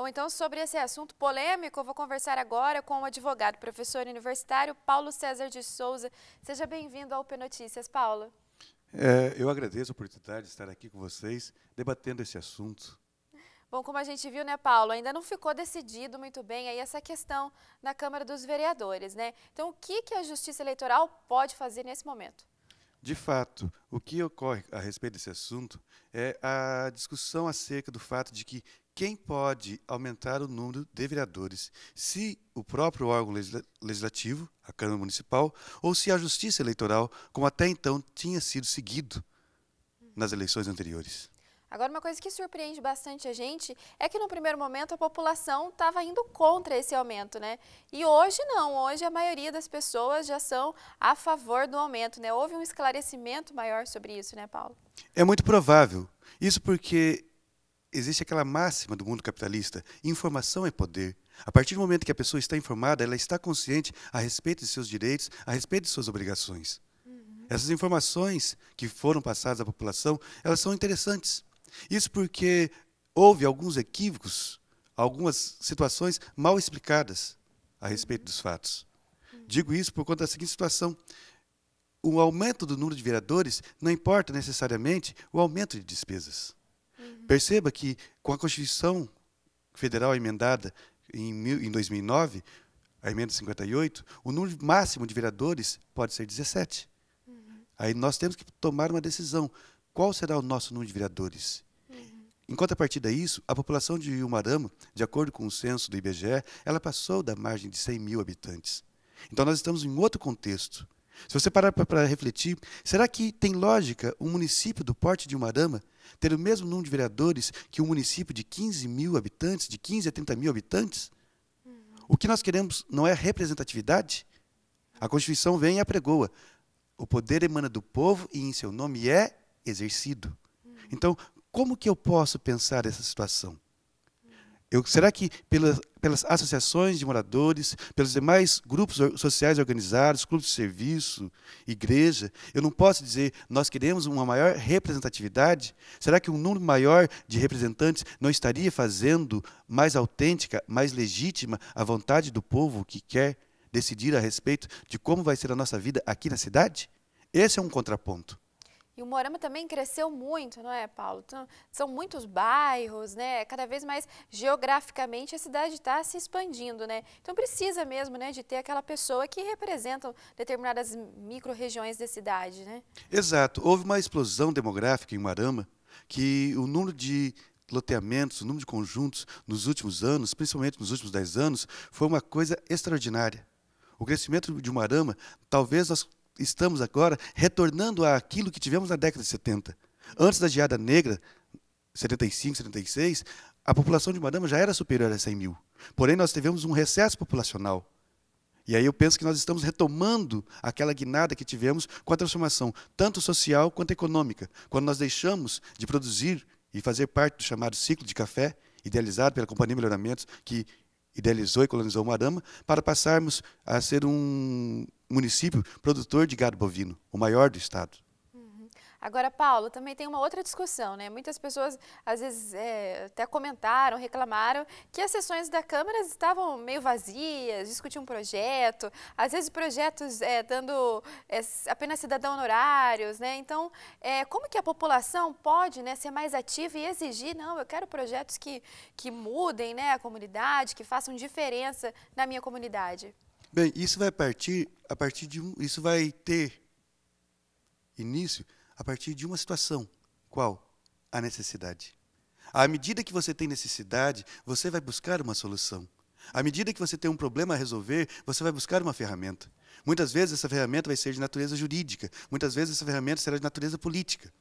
Bom, então sobre esse assunto polêmico, eu vou conversar agora com o advogado, professor universitário Paulo César de Souza. Seja bem-vindo ao P Notícias, Paulo. É, eu agradeço a oportunidade de estar aqui com vocês, debatendo esse assunto. Bom, como a gente viu, né, Paulo, ainda não ficou decidido muito bem aí essa questão na Câmara dos Vereadores, né? Então, o que, que a Justiça Eleitoral pode fazer nesse momento? De fato, o que ocorre a respeito desse assunto é a discussão acerca do fato de que quem pode aumentar o número de vereadores, se o próprio órgão legislativo, a Câmara Municipal, ou se a Justiça Eleitoral, como até então tinha sido seguido nas eleições anteriores. Agora, uma coisa que surpreende bastante a gente é que no primeiro momento a população estava indo contra esse aumento, né? E hoje não, hoje a maioria das pessoas já são a favor do aumento, né? Houve um esclarecimento maior sobre isso, né, Paulo? É muito provável. Isso porque existe aquela máxima do mundo capitalista: informação é poder. A partir do momento que a pessoa está informada, ela está consciente a respeito de seus direitos, a respeito de suas obrigações. Uhum. Essas informações que foram passadas à população, elas são interessantes. Isso porque houve alguns equívocos, algumas situações mal explicadas a respeito uhum. dos fatos. Uhum. Digo isso por conta da seguinte situação. O aumento do número de vereadores não importa necessariamente o aumento de despesas. Perceba que com a Constituição Federal emendada em, mil, em 2009, a emenda 58, o número máximo de vereadores pode ser 17. Uhum. Aí nós temos que tomar uma decisão. Qual será o nosso número de vereadores? Uhum. Em contrapartida a isso, a população de Umarama, de acordo com o censo do IBGE, ela passou da margem de 100 mil habitantes. Então nós estamos em outro contexto. Se você parar para refletir, será que tem lógica um município do porte de Umarama ter o mesmo número de vereadores que um município de 15 mil habitantes, de 15 a 30 mil habitantes? Uhum. O que nós queremos não é representatividade? A Constituição vem e apregoa. O poder emana do povo e em seu nome é exercido. Uhum. Então, como que eu posso pensar essa situação? Eu, será que pela pelas associações de moradores, pelos demais grupos sociais organizados, clubes de serviço, igreja, eu não posso dizer nós queremos uma maior representatividade? Será que um número maior de representantes não estaria fazendo mais autêntica, mais legítima a vontade do povo que quer decidir a respeito de como vai ser a nossa vida aqui na cidade? Esse é um contraponto. E o Morama também cresceu muito, não é, Paulo? Então, são muitos bairros, né? Cada vez mais geograficamente a cidade está se expandindo, né? Então precisa mesmo, né, de ter aquela pessoa que representa determinadas micro-regiões da cidade, né? Exato. Houve uma explosão demográfica em Morama que o número de loteamentos, o número de conjuntos nos últimos anos, principalmente nos últimos dez anos, foi uma coisa extraordinária. O crescimento de Marama, talvez nós estamos agora retornando àquilo que tivemos na década de 70. Antes da geada negra, 75, 76, a população de Madama já era superior a 100 mil. Porém, nós tivemos um recesso populacional. E aí eu penso que nós estamos retomando aquela guinada que tivemos com a transformação, tanto social quanto econômica. Quando nós deixamos de produzir e fazer parte do chamado ciclo de café, idealizado pela Companhia Melhoramentos, que idealizou e colonizou Madama para passarmos a ser um município produtor de gado bovino, o maior do estado. Uhum. Agora, Paulo, também tem uma outra discussão, né? Muitas pessoas, às vezes, é, até comentaram, reclamaram que as sessões da Câmara estavam meio vazias, discutiam um projeto, às vezes projetos é, dando é, apenas cidadão honorários, né? Então, é, como que a população pode né, ser mais ativa e exigir, não, eu quero projetos que, que mudem né, a comunidade, que façam diferença na minha comunidade? Bem, isso vai partir a partir de um, isso vai ter início a partir de uma situação. Qual? A necessidade. À medida que você tem necessidade, você vai buscar uma solução. À medida que você tem um problema a resolver, você vai buscar uma ferramenta. Muitas vezes essa ferramenta vai ser de natureza jurídica, muitas vezes essa ferramenta será de natureza política.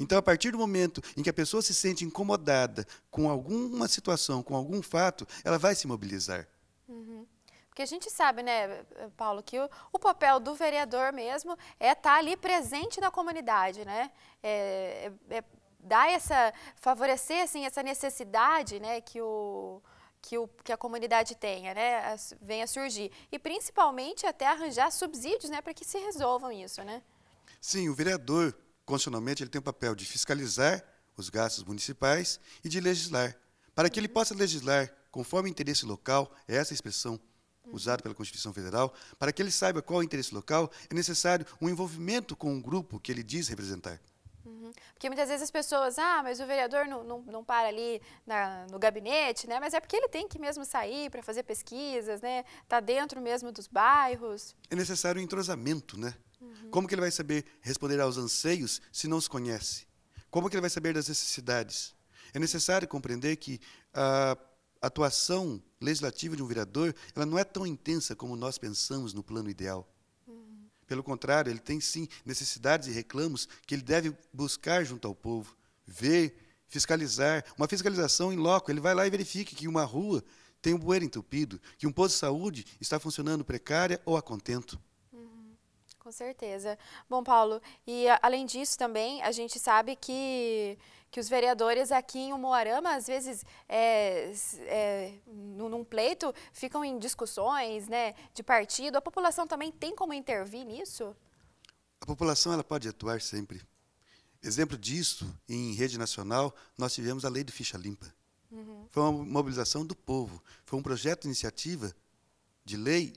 Então, a partir do momento em que a pessoa se sente incomodada com alguma situação, com algum fato, ela vai se mobilizar. Uhum. Porque a gente sabe, né, Paulo, que o, o papel do vereador mesmo é estar tá ali presente na comunidade, né? É, é, é, dar essa, favorecer, assim, essa necessidade, né, que o... Que, o, que, a comunidade tenha, né, a, venha surgir. E principalmente até arranjar subsídios né, para que se resolvam isso. Né? Sim, o vereador, constitucionalmente, ele tem o papel de fiscalizar os gastos municipais e de legislar. Para que ele uhum. possa legislar conforme o interesse local, é essa a expressão usado pela Constituição Federal, para que ele saiba qual é o interesse local, é necessário um envolvimento com o grupo que ele diz representar. Uhum. Porque muitas vezes as pessoas, ah, mas o vereador não, não, não para ali na, no gabinete, né? Mas é porque ele tem que mesmo sair para fazer pesquisas, né? Está dentro mesmo dos bairros. É necessário um entrosamento, né? Uhum. Como que ele vai saber responder aos anseios se não se conhece? Como que ele vai saber das necessidades? É necessário compreender que a ah, atuação legislativa de um vereador ela não é tão intensa como nós pensamos no plano ideal. Pelo contrário, ele tem sim necessidades e reclamos que ele deve buscar junto ao povo, ver, fiscalizar. Uma fiscalização em loco, ele vai lá e verifica que uma rua tem um bueiro entupido, que um posto de saúde está funcionando precária ou a contento. Com certeza. Bom, Paulo, e a, além disso também, a gente sabe que, que os vereadores aqui em Umuarama, às vezes, é, é, num pleito, ficam em discussões né, de partido. A população também tem como intervir nisso? A população ela pode atuar sempre. Exemplo disso, em rede nacional, nós tivemos a lei do ficha limpa. Uhum. Foi uma mobilização do povo, foi um projeto de iniciativa de lei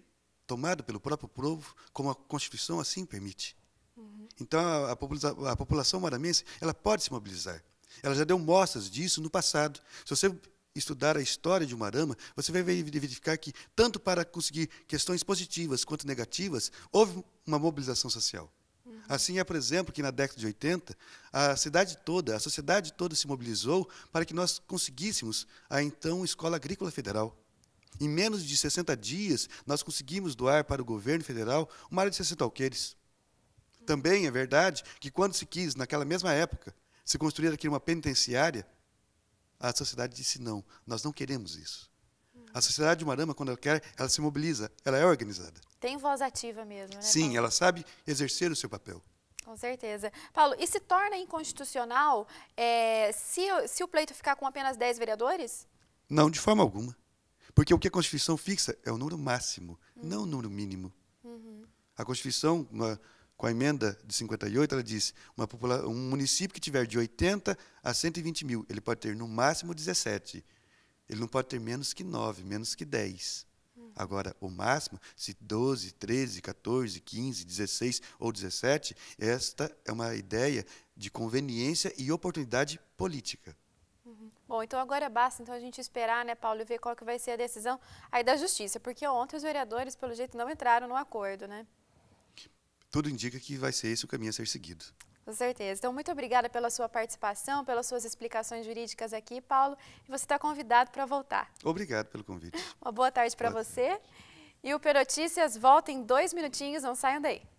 tomado pelo próprio povo, como a Constituição assim permite. Uhum. Então, a, a, a, população maranhense ela pode se mobilizar. Ela já deu mostras disso no passado. Se você estudar a história de Umarama, você vai verificar que, tanto para conseguir questões positivas quanto negativas, houve uma mobilização social. Uhum. Assim é, por exemplo, que na década de 80, a cidade toda, a sociedade toda se mobilizou para que nós conseguíssemos a então Escola Agrícola Federal. Em menos de 60 dias, nós conseguimos doar para o governo federal uma área de 60 alqueires. Também é verdade que, quando se quis, naquela mesma época, se construir aqui uma penitenciária, a sociedade disse: não, nós não queremos isso. A sociedade de Marama, quando ela quer, ela se mobiliza, ela é organizada. Tem voz ativa mesmo, né? Sim, Paulo? ela sabe exercer o seu papel. Com certeza. Paulo, e se torna inconstitucional é, se, se o pleito ficar com apenas 10 vereadores? Não, de forma alguma. Porque o que a Constituição fixa é o número máximo, uhum. não o número mínimo. Uhum. A Constituição, uma, com a emenda de 58, ela diz uma um município que tiver de 80 a 120 mil, ele pode ter no máximo 17. Ele não pode ter menos que 9, menos que 10. Agora, o máximo, se 12, 13, 14, 15, 16 ou 17, esta é uma ideia de conveniência e oportunidade política. Bom, então agora basta então a gente esperar, né, Paulo, e ver qual que vai ser a decisão aí da justiça, porque ontem os vereadores, pelo jeito, não entraram no acordo, né? Tudo indica que vai ser esse o caminho a ser seguido. Com certeza. Então, muito obrigada pela sua participação, pelas suas explicações jurídicas aqui, Paulo. E você está convidado para voltar. Obrigado pelo convite. Uma boa tarde para você. E o Perotícias volta em dois minutinhos, não saiam daí.